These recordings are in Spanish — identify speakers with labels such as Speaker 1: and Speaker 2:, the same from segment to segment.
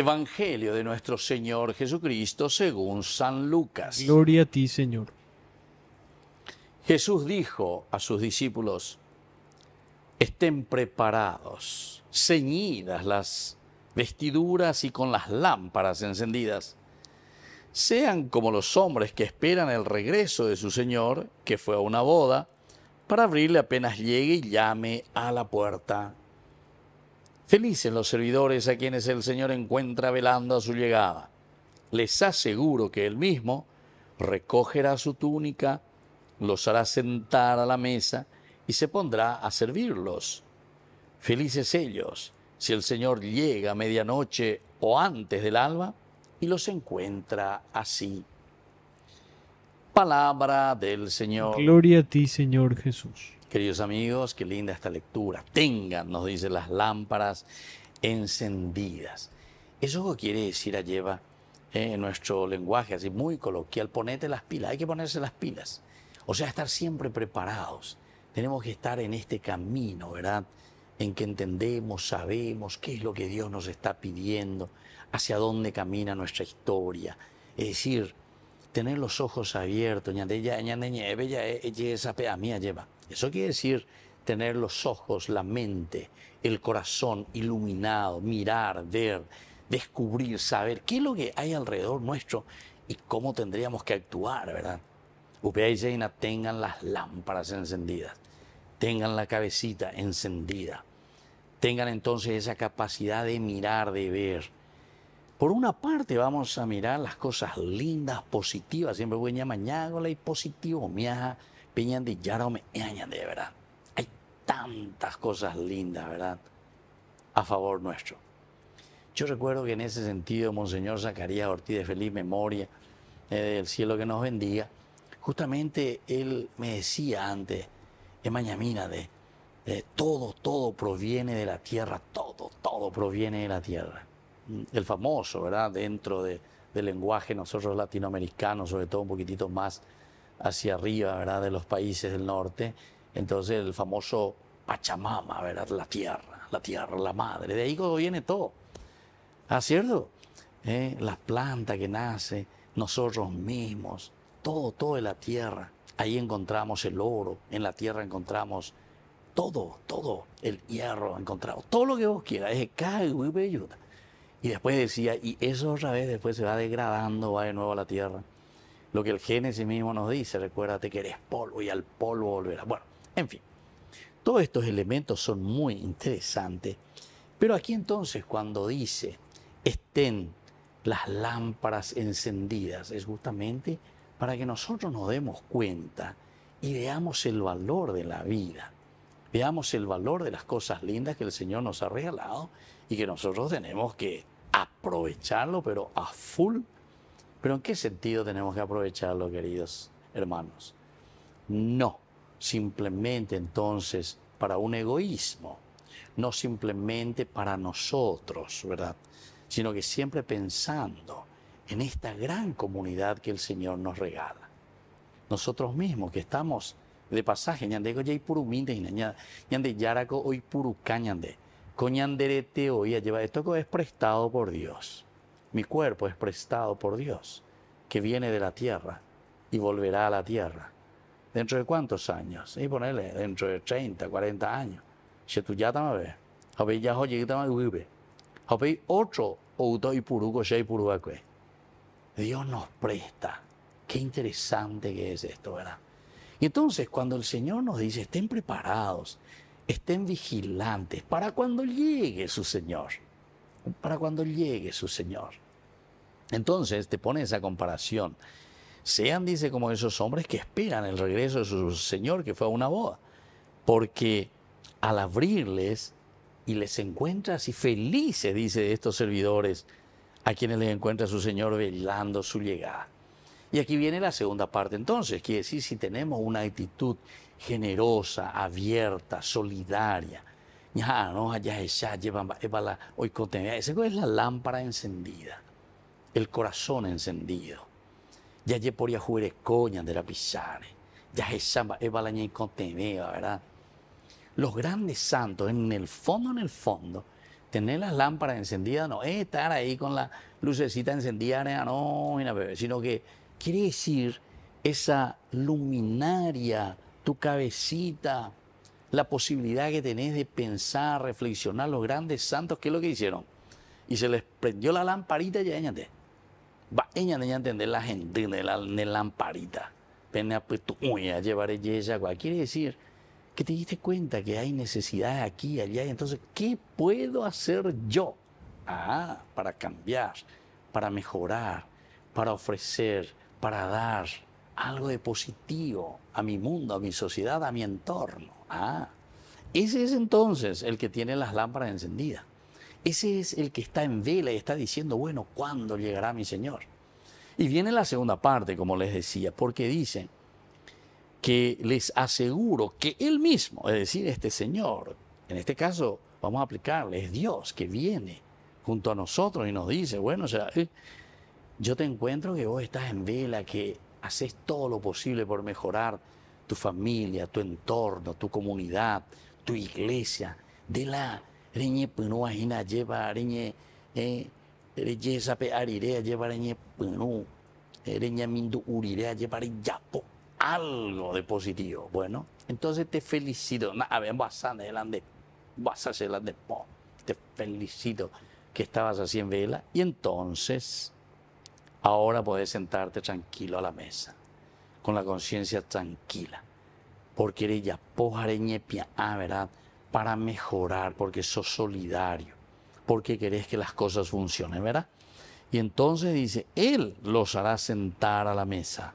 Speaker 1: Evangelio de nuestro Señor Jesucristo según San Lucas. Gloria a ti, Señor. Jesús dijo a sus discípulos, estén preparados, ceñidas las vestiduras y con las lámparas encendidas. Sean como los hombres que esperan el regreso de su Señor, que fue a una boda, para abrirle apenas llegue y llame a la puerta. Felices los servidores a quienes el Señor encuentra velando a su llegada. Les aseguro que Él mismo recogerá su túnica, los hará sentar a la mesa y se pondrá a servirlos. Felices ellos si el Señor llega a medianoche o antes del alba y los encuentra así. Palabra del Señor. Gloria a ti, Señor Jesús. Queridos amigos, qué linda esta lectura. Tengan, nos dice, las lámparas encendidas. Eso quiere decir lleva en eh, nuestro lenguaje así muy coloquial, ponete las pilas, hay que ponerse las pilas. O sea, estar siempre preparados. Tenemos que estar en este camino, ¿verdad? En que entendemos, sabemos qué es lo que Dios nos está pidiendo, hacia dónde camina nuestra historia. Es decir, tener los ojos abiertos, lleva. Eso quiere decir tener los ojos, la mente, el corazón iluminado, mirar, ver, descubrir, saber qué es lo que hay alrededor nuestro y cómo tendríamos que actuar, ¿verdad? Upea y tengan las lámparas encendidas, tengan la cabecita encendida, tengan entonces esa capacidad de mirar, de ver por una parte vamos a mirar las cosas lindas, positivas, siempre voy a mañana y positivo, miaja, piñan de yarome, de verdad. Hay tantas cosas lindas, ¿verdad? A favor nuestro. Yo recuerdo que en ese sentido, Monseñor Zacarías Ortiz de Feliz Memoria, eh, del cielo que nos bendiga, justamente él me decía antes, en Mañamina, de todo, todo proviene de la tierra, todo, todo proviene de la tierra. Mm, el famoso, ¿verdad? Dentro del lenguaje nosotros latinoamericanos, sobre todo un poquitito más hacia arriba, ¿verdad? De los países del norte. Entonces el famoso Pachamama, ¿verdad? La tierra, la tierra, la madre. De ahí viene todo. ¿Ah, cierto? ¿Eh? Las plantas que nace, nosotros mismos, todo, todo de la tierra. Ahí encontramos el oro, en la tierra encontramos todo, todo, el hierro encontrado, todo lo que vos quieras, es ayuda. Y después decía, y eso otra vez después se va degradando, va de nuevo a la tierra. Lo que el Génesis mismo nos dice, recuérdate que eres polvo y al polvo volverás. Bueno, en fin, todos estos elementos son muy interesantes. Pero aquí entonces cuando dice, estén las lámparas encendidas, es justamente para que nosotros nos demos cuenta y veamos el valor de la vida, veamos el valor de las cosas lindas que el Señor nos ha regalado y que nosotros tenemos que aprovecharlo, pero a full. Pero ¿en qué sentido tenemos que aprovecharlo, queridos hermanos? No, simplemente entonces para un egoísmo, no simplemente para nosotros, ¿verdad? Sino que siempre pensando en esta gran comunidad que el Señor nos regala. Nosotros mismos que estamos de pasaje, ñandego y puruminde, yaraco hoy purucañande. Coñanderete oía llevar Esto es prestado por Dios. Mi cuerpo es prestado por Dios, que viene de la tierra y volverá a la tierra. ¿Dentro de cuántos años? Y ponerle dentro de 30, 40 años. Dios nos presta. Qué interesante que es esto, ¿verdad? Y entonces, cuando el Señor nos dice, estén preparados, estén vigilantes para cuando llegue su Señor, para cuando llegue su Señor. Entonces te pone esa comparación. Sean, dice, como esos hombres que esperan el regreso de su Señor, que fue a una boda, porque al abrirles y les encuentra así felices, dice, de estos servidores, a quienes les encuentra su Señor velando su llegada. Y aquí viene la segunda parte entonces, quiere decir si tenemos una actitud generosa, abierta, solidaria. Esa es la lámpara encendida, el corazón encendido. Ya por coña de la pisare, ya ¿verdad? Los grandes santos, en el fondo, en el fondo, tener las lámparas encendidas no es estar ahí con la lucecita encendida, no, sino que quiere decir esa luminaria tu cabecita, la posibilidad que tenés de pensar, reflexionar, los grandes santos, ¿qué es lo que hicieron? Y se les prendió la lamparita y ya ñate. Va, entender la gente de la, lamparita. Pena pues, a llevar ella, quiere decir que te diste cuenta que hay necesidad aquí, allá, entonces, ¿qué puedo hacer yo? Ah, para cambiar, para mejorar, para ofrecer, para dar algo de positivo a mi mundo, a mi sociedad, a mi entorno. Ah, ese es entonces el que tiene las lámparas encendidas. Ese es el que está en vela y está diciendo, bueno, ¿cuándo llegará mi Señor? Y viene la segunda parte, como les decía, porque dice que les aseguro que Él mismo, es decir, este Señor, en este caso vamos a aplicarle, es Dios que viene junto a nosotros y nos dice, bueno, o sea, eh, yo te encuentro que vos estás en vela, que haces todo lo posible por mejorar tu familia, tu entorno, tu comunidad, tu iglesia. De la reñe penú pues, ajena lleva reñe eh, reñe sape arirea lleva reñe penú pues, eh, reñe mindu urirea lleva yapo algo de positivo. Bueno, entonces te felicito. A ver, vas a vas a Te felicito que estabas así en vela. Y entonces Ahora podés sentarte tranquilo a la mesa, con la conciencia tranquila, porque eres ya pojareñepia, ah, ¿verdad? Para mejorar, porque sos solidario, porque querés que las cosas funcionen, ¿verdad? Y entonces dice, Él los hará sentar a la mesa,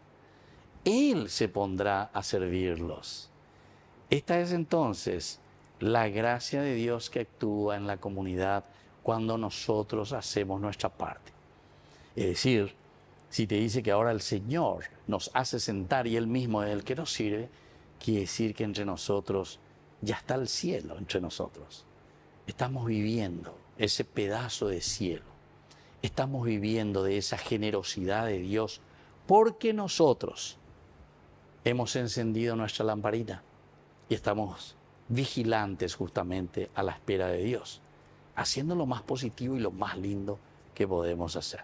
Speaker 1: Él se pondrá a servirlos. Esta es entonces la gracia de Dios que actúa en la comunidad cuando nosotros hacemos nuestra parte. Es decir, si te dice que ahora el Señor nos hace sentar y Él mismo es el que nos sirve, quiere decir que entre nosotros ya está el cielo, entre nosotros. Estamos viviendo ese pedazo de cielo. Estamos viviendo de esa generosidad de Dios porque nosotros hemos encendido nuestra lamparita y estamos vigilantes justamente a la espera de Dios, haciendo lo más positivo y lo más lindo que podemos hacer.